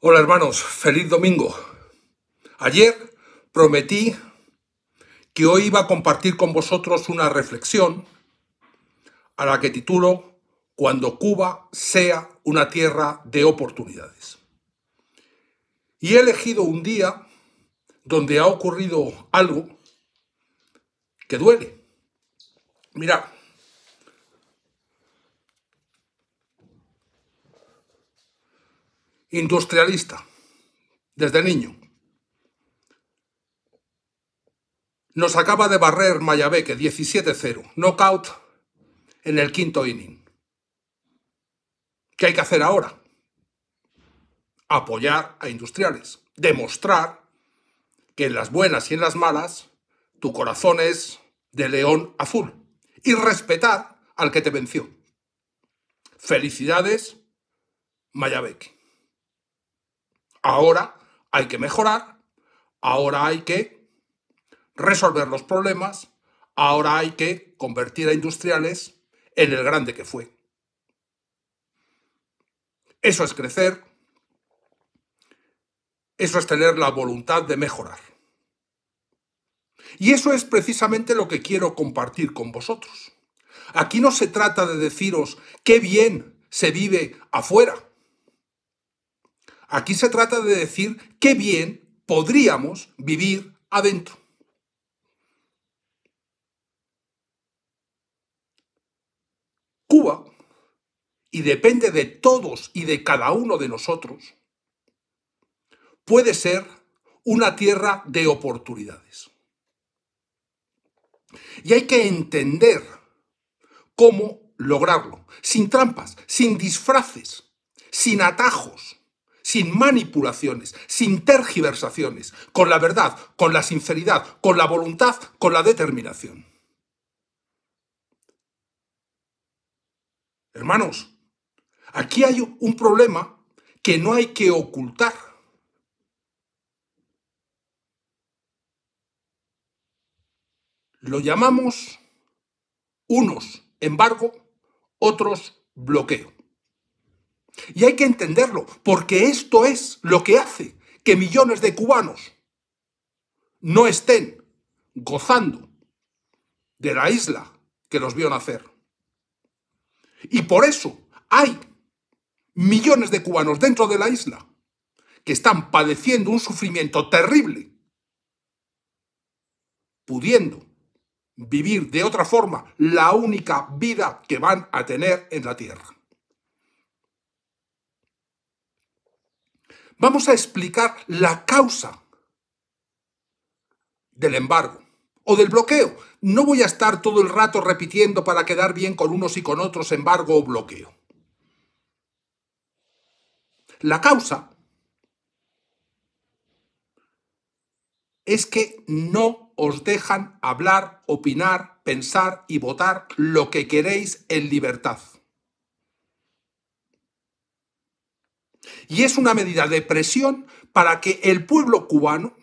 Hola hermanos, feliz domingo. Ayer prometí que hoy iba a compartir con vosotros una reflexión a la que titulo Cuando Cuba sea una tierra de oportunidades. Y he elegido un día donde ha ocurrido algo que duele. Mirad, industrialista, desde niño. Nos acaba de barrer Mayabeque 17-0, knockout en el quinto inning. ¿Qué hay que hacer ahora? Apoyar a industriales, demostrar que en las buenas y en las malas tu corazón es de león azul y respetar al que te venció. Felicidades, Mayabeque. Ahora hay que mejorar, ahora hay que resolver los problemas, ahora hay que convertir a industriales en el grande que fue. Eso es crecer, eso es tener la voluntad de mejorar. Y eso es precisamente lo que quiero compartir con vosotros. Aquí no se trata de deciros qué bien se vive afuera Aquí se trata de decir qué bien podríamos vivir adentro. Cuba, y depende de todos y de cada uno de nosotros, puede ser una tierra de oportunidades. Y hay que entender cómo lograrlo, sin trampas, sin disfraces, sin atajos sin manipulaciones, sin tergiversaciones, con la verdad, con la sinceridad, con la voluntad, con la determinación. Hermanos, aquí hay un problema que no hay que ocultar. Lo llamamos unos embargo, otros bloqueo. Y hay que entenderlo, porque esto es lo que hace que millones de cubanos no estén gozando de la isla que los vio nacer. Y por eso hay millones de cubanos dentro de la isla que están padeciendo un sufrimiento terrible, pudiendo vivir de otra forma la única vida que van a tener en la tierra. Vamos a explicar la causa del embargo o del bloqueo. No voy a estar todo el rato repitiendo para quedar bien con unos y con otros embargo o bloqueo. La causa es que no os dejan hablar, opinar, pensar y votar lo que queréis en libertad. Y es una medida de presión para que el pueblo cubano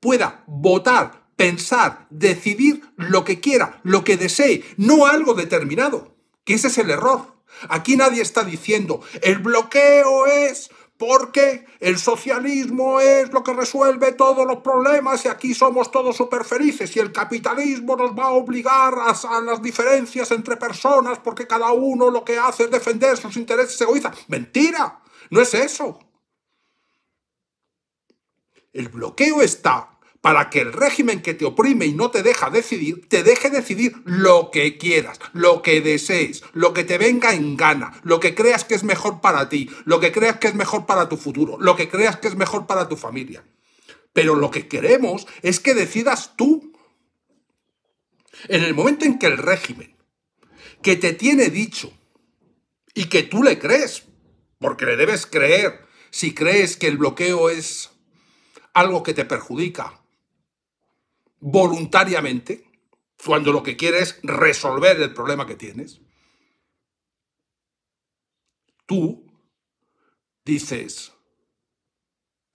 pueda votar, pensar, decidir lo que quiera, lo que desee, no algo determinado, que ese es el error. Aquí nadie está diciendo, el bloqueo es porque el socialismo es lo que resuelve todos los problemas y aquí somos todos super felices y el capitalismo nos va a obligar a, las diferencias entre personas porque cada uno lo que hace es defender sus intereses egoístas. Mentira, no es eso. El bloqueo está para que el régimen que te oprime y no te deja decidir, te deje decidir lo que quieras, lo que desees, lo que te venga en gana, lo que creas que es mejor para ti, lo que creas que es mejor para tu futuro, lo que creas que es mejor para tu familia. Pero lo que queremos es que decidas tú. En el momento en que el régimen, que te tiene dicho y que tú le crees, porque le debes creer si crees que el bloqueo es algo que te perjudica voluntariamente, cuando lo que quieres es resolver el problema que tienes. Tú dices,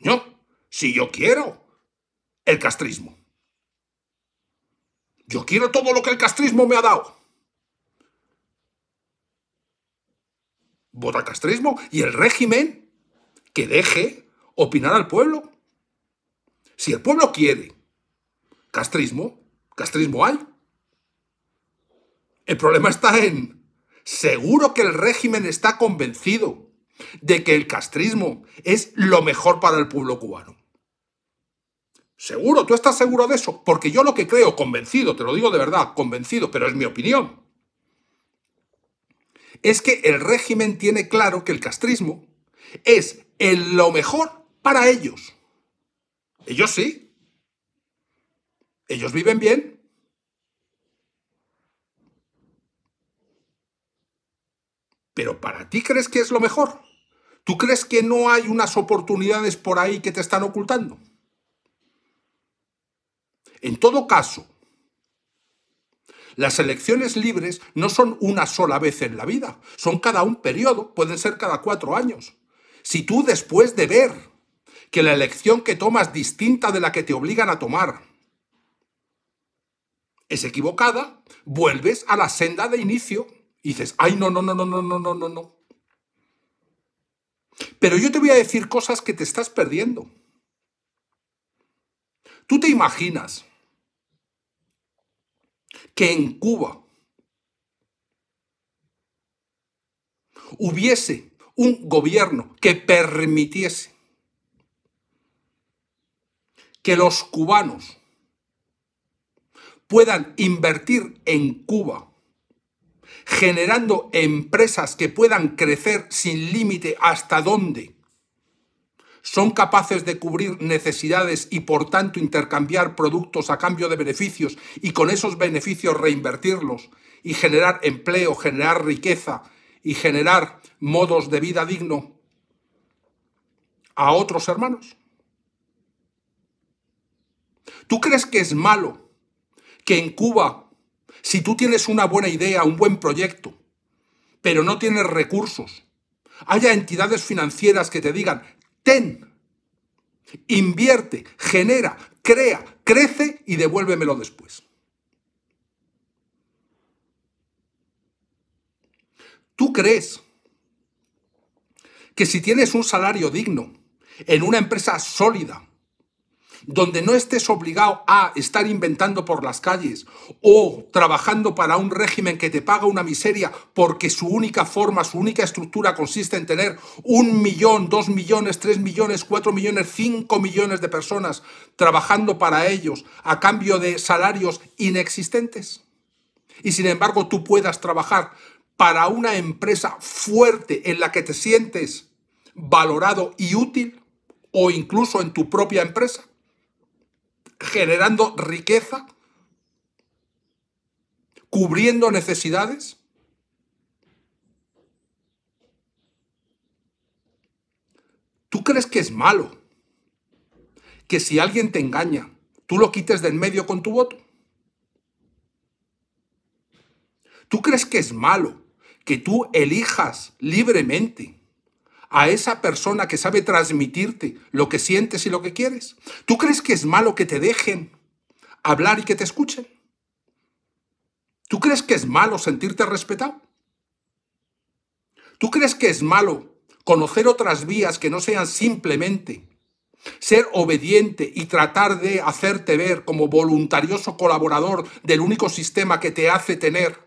no, si yo quiero el castrismo. Yo quiero todo lo que el castrismo me ha dado. castrismo y el régimen que deje opinar al pueblo. Si el pueblo quiere castrismo, castrismo hay. El problema está en... Seguro que el régimen está convencido de que el castrismo es lo mejor para el pueblo cubano. Seguro, tú estás seguro de eso, porque yo lo que creo, convencido, te lo digo de verdad, convencido, pero es mi opinión, es que el régimen tiene claro que el castrismo es lo mejor para ellos. Ellos sí. Ellos viven bien, Pero para ti crees que es lo mejor. ¿Tú crees que no hay unas oportunidades por ahí que te están ocultando? En todo caso, las elecciones libres no son una sola vez en la vida, son cada un periodo, pueden ser cada cuatro años. Si tú después de ver que la elección que tomas distinta de la que te obligan a tomar es equivocada, vuelves a la senda de inicio y dices, ay, no, no, no, no, no, no, no, no, no. Pero yo te voy a decir cosas que te estás perdiendo. Tú te imaginas que en Cuba hubiese un gobierno que permitiese que los cubanos puedan invertir en Cuba, generando empresas que puedan crecer sin límite hasta dónde son capaces de cubrir necesidades y por tanto intercambiar productos a cambio de beneficios y con esos beneficios reinvertirlos y generar empleo, generar riqueza y generar modos de vida digno a otros hermanos. ¿Tú crees que es malo que en Cuba, si tú tienes una buena idea, un buen proyecto, pero no tienes recursos, haya entidades financieras que te digan, ten, invierte, genera, crea, crece y devuélvemelo después. ¿Tú crees que si tienes un salario digno en una empresa sólida, donde no estés obligado a estar inventando por las calles o trabajando para un régimen que te paga una miseria porque su única forma, su única estructura consiste en tener un millón, dos millones, tres millones, cuatro millones, cinco millones de personas trabajando para ellos a cambio de salarios inexistentes. Y sin embargo tú puedas trabajar para una empresa fuerte en la que te sientes valorado y útil o incluso en tu propia empresa generando riqueza, cubriendo necesidades. ¿Tú crees que es malo que si alguien te engaña, tú lo quites de en medio con tu voto? ¿Tú crees que es malo que tú elijas libremente a esa persona que sabe transmitirte lo que sientes y lo que quieres. ¿Tú crees que es malo que te dejen hablar y que te escuchen? ¿Tú crees que es malo sentirte respetado? ¿Tú crees que es malo conocer otras vías que no sean simplemente ser obediente y tratar de hacerte ver como voluntarioso colaborador del único sistema que te hace tener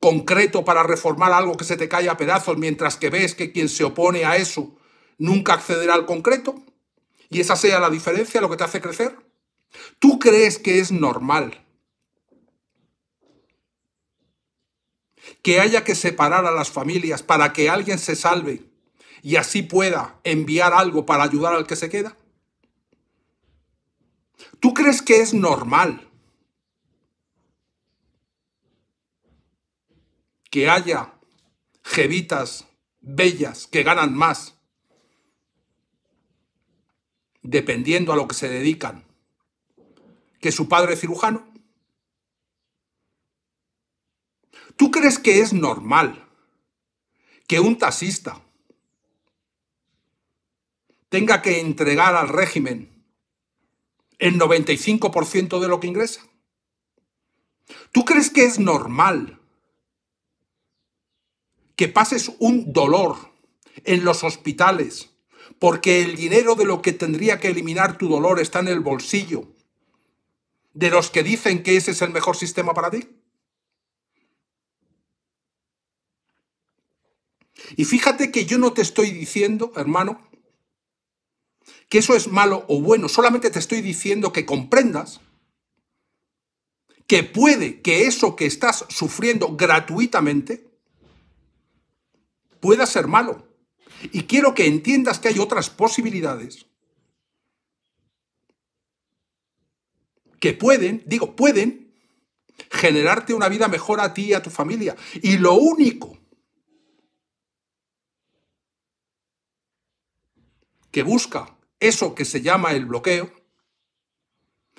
concreto para reformar algo que se te cae a pedazos mientras que ves que quien se opone a eso nunca accederá al concreto? ¿Y esa sea la diferencia, lo que te hace crecer? ¿Tú crees que es normal que haya que separar a las familias para que alguien se salve y así pueda enviar algo para ayudar al que se queda? ¿Tú crees que es normal? que haya jevitas bellas que ganan más, dependiendo a lo que se dedican, que su padre cirujano? ¿Tú crees que es normal que un taxista tenga que entregar al régimen el 95% de lo que ingresa? ¿Tú crees que es normal que pases un dolor en los hospitales, porque el dinero de lo que tendría que eliminar tu dolor está en el bolsillo de los que dicen que ese es el mejor sistema para ti. Y fíjate que yo no te estoy diciendo, hermano, que eso es malo o bueno, solamente te estoy diciendo que comprendas que puede que eso que estás sufriendo gratuitamente pueda ser malo. Y quiero que entiendas que hay otras posibilidades que pueden, digo, pueden generarte una vida mejor a ti y a tu familia. Y lo único que busca eso que se llama el bloqueo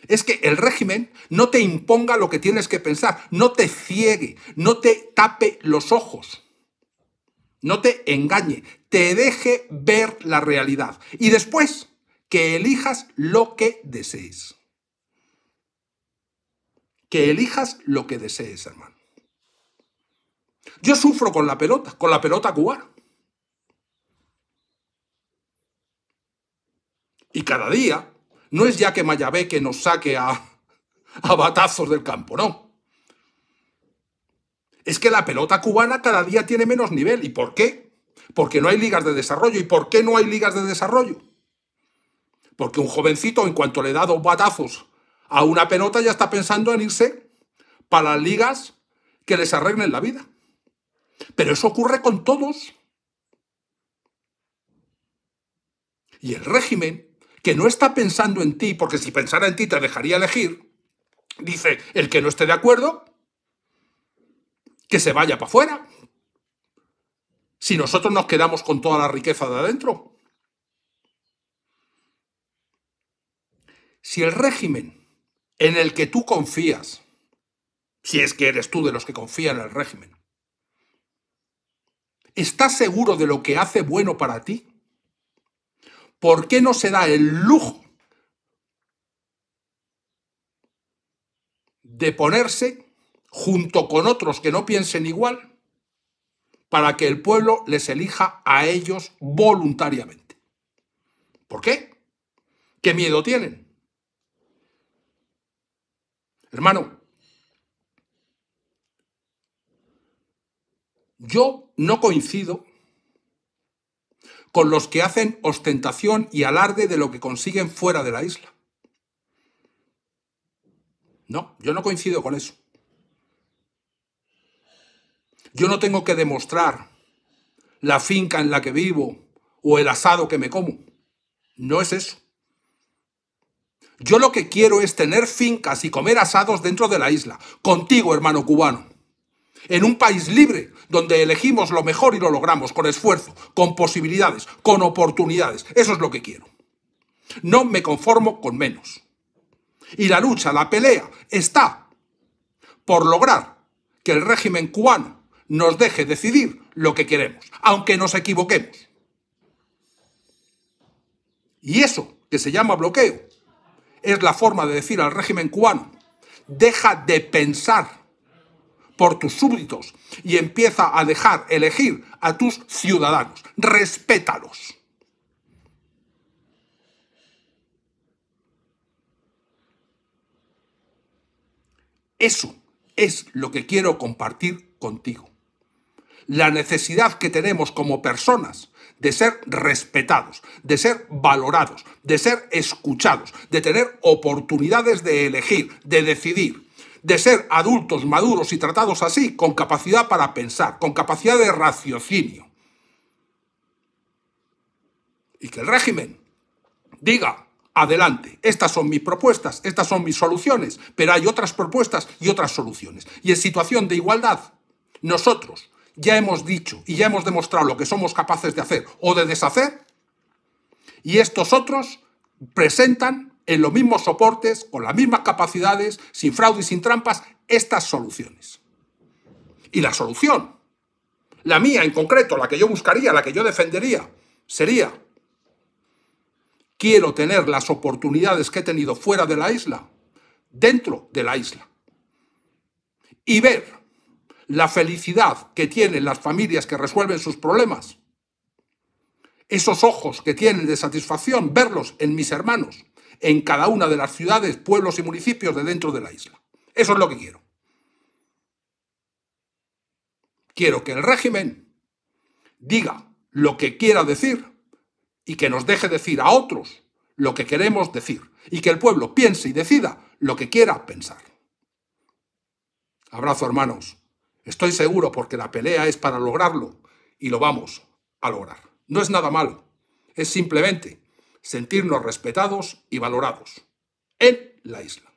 es que el régimen no te imponga lo que tienes que pensar, no te ciegue, no te tape los ojos no te engañe, te deje ver la realidad y después que elijas lo que desees. Que elijas lo que desees, hermano. Yo sufro con la pelota, con la pelota cubana. Y cada día no es ya que Mayabeque nos saque a, a batazos del campo, no es que la pelota cubana cada día tiene menos nivel. ¿Y por qué? Porque no hay ligas de desarrollo. ¿Y por qué no hay ligas de desarrollo? Porque un jovencito, en cuanto le da dos batazos a una pelota, ya está pensando en irse para las ligas que les arreglen la vida. Pero eso ocurre con todos. Y el régimen, que no está pensando en ti, porque si pensara en ti te dejaría elegir, dice, el que no esté de acuerdo, que se vaya para afuera. Si nosotros nos quedamos con toda la riqueza de adentro. Si el régimen en el que tú confías, si es que eres tú de los que confían en el régimen, ¿estás seguro de lo que hace bueno para ti? ¿Por qué no se da el lujo de ponerse junto con otros que no piensen igual, para que el pueblo les elija a ellos voluntariamente. ¿Por qué? ¿Qué miedo tienen? Hermano, yo no coincido con los que hacen ostentación y alarde de lo que consiguen fuera de la isla. No, yo no coincido con eso. Yo no tengo que demostrar la finca en la que vivo o el asado que me como. No es eso. Yo lo que quiero es tener fincas y comer asados dentro de la isla, contigo, hermano cubano. En un país libre, donde elegimos lo mejor y lo logramos, con esfuerzo, con posibilidades, con oportunidades. Eso es lo que quiero. No me conformo con menos. Y la lucha, la pelea, está por lograr que el régimen cubano nos deje decidir lo que queremos, aunque nos equivoquemos. Y eso, que se llama bloqueo, es la forma de decir al régimen cubano, deja de pensar por tus súbditos y empieza a dejar elegir a tus ciudadanos, respétalos. Eso es lo que quiero compartir contigo la necesidad que tenemos como personas de ser respetados, de ser valorados, de ser escuchados, de tener oportunidades de elegir, de decidir, de ser adultos maduros y tratados así, con capacidad para pensar, con capacidad de raciocinio. Y que el régimen diga, adelante, estas son mis propuestas, estas son mis soluciones, pero hay otras propuestas y otras soluciones. Y en situación de igualdad, nosotros, ya hemos dicho y ya hemos demostrado lo que somos capaces de hacer o de deshacer, y estos otros presentan en los mismos soportes, con las mismas capacidades, sin fraude y sin trampas, estas soluciones. Y la solución, la mía en concreto, la que yo buscaría, la que yo defendería, sería, quiero tener las oportunidades que he tenido fuera de la isla, dentro de la isla, y ver la felicidad que tienen las familias que resuelven sus problemas, esos ojos que tienen de satisfacción verlos en mis hermanos, en cada una de las ciudades, pueblos y municipios de dentro de la isla. Eso es lo que quiero. Quiero que el régimen diga lo que quiera decir y que nos deje decir a otros lo que queremos decir y que el pueblo piense y decida lo que quiera pensar. Abrazo hermanos. Estoy seguro porque la pelea es para lograrlo y lo vamos a lograr. No es nada malo, es simplemente sentirnos respetados y valorados en la isla.